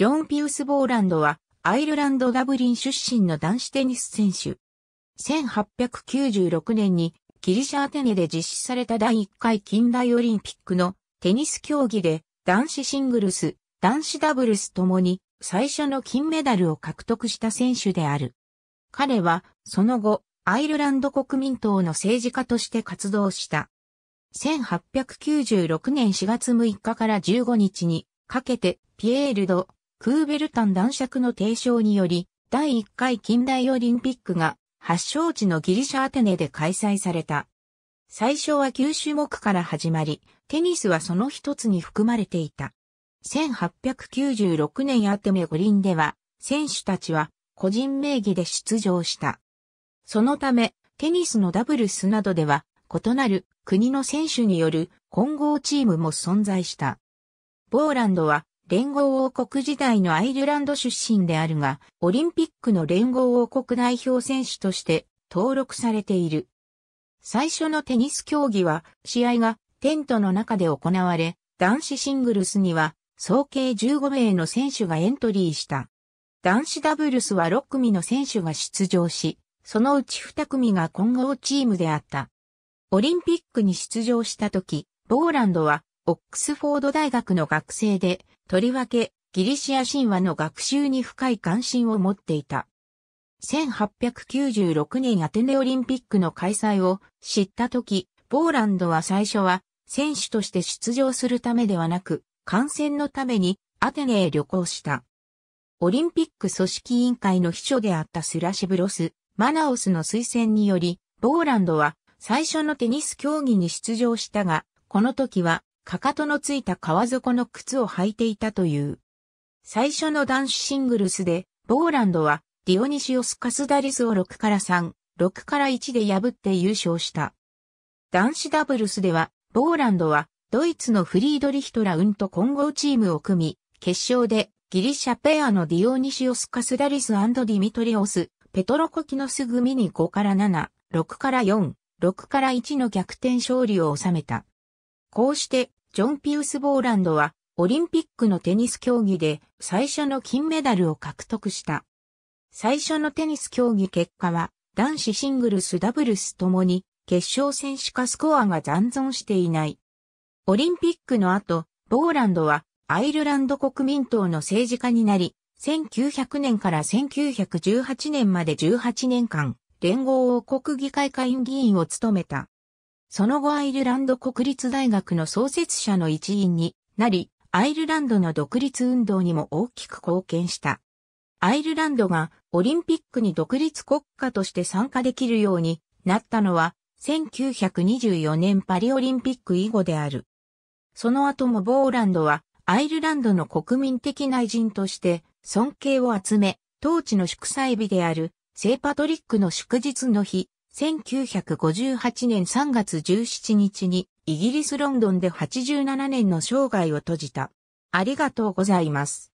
ジョン・ピウス・ボーランドは、アイルランド・ダブリン出身の男子テニス選手。1896年に、ギリシャ・アテネで実施された第1回近代オリンピックのテニス競技で、男子シングルス、男子ダブルスともに、最初の金メダルを獲得した選手である。彼は、その後、アイルランド国民党の政治家として活動した。1896年4月6日から15日にかけて、ピエール・ド・クーベルタン男爵の提唱により、第1回近代オリンピックが発祥地のギリシャアテネで開催された。最初は9種目から始まり、テニスはその一つに含まれていた。1896年アテネ五輪では、選手たちは個人名義で出場した。そのため、テニスのダブルスなどでは、異なる国の選手による混合チームも存在した。ボーランドは連合王国時代のアイルランド出身であるが、オリンピックの連合王国代表選手として登録されている。最初のテニス競技は、試合がテントの中で行われ、男子シングルスには、総計15名の選手がエントリーした。男子ダブルスは6組の選手が出場し、そのうち2組が混合チームであった。オリンピックに出場した時、ボーランドは、オックスフォード大学の学生で、とりわけ、ギリシア神話の学習に深い関心を持っていた。1896年アテネオリンピックの開催を知った時、ポーランドは最初は選手として出場するためではなく、観戦のためにアテネへ旅行した。オリンピック組織委員会の秘書であったスラシブロス、マナオスの推薦により、ポーランドは最初のテニス競技に出場したが、この時はかかとのついた革底の靴を履いていたという。最初の男子シングルスで、ボーランドはディオニシオス・カスダリスを6から3、6から1で破って優勝した。男子ダブルスでは、ボーランドはドイツのフリードリヒトラウンと混合チームを組み、決勝でギリシャペアのディオニシオス・カスダリスディミトリオス、ペトロコキノス組に5から7、6から4、6から1の逆転勝利を収めた。こうしてジョン・ピウス・ボーランドは、オリンピックのテニス競技で最初の金メダルを獲得した。最初のテニス競技結果は、男子シングルスダブルスともに、決勝戦しかスコアが残存していない。オリンピックの後、ボーランドはアイルランド国民党の政治家になり、1900年から1918年まで18年間、連合王国議会会議員を務めた。その後アイルランド国立大学の創設者の一員になり、アイルランドの独立運動にも大きく貢献した。アイルランドがオリンピックに独立国家として参加できるようになったのは1924年パリオリンピック以後である。その後もボーランドはアイルランドの国民的内人として尊敬を集め、当地の祝祭日である聖パトリックの祝日の日、1958年3月17日にイギリスロンドンで87年の生涯を閉じた。ありがとうございます。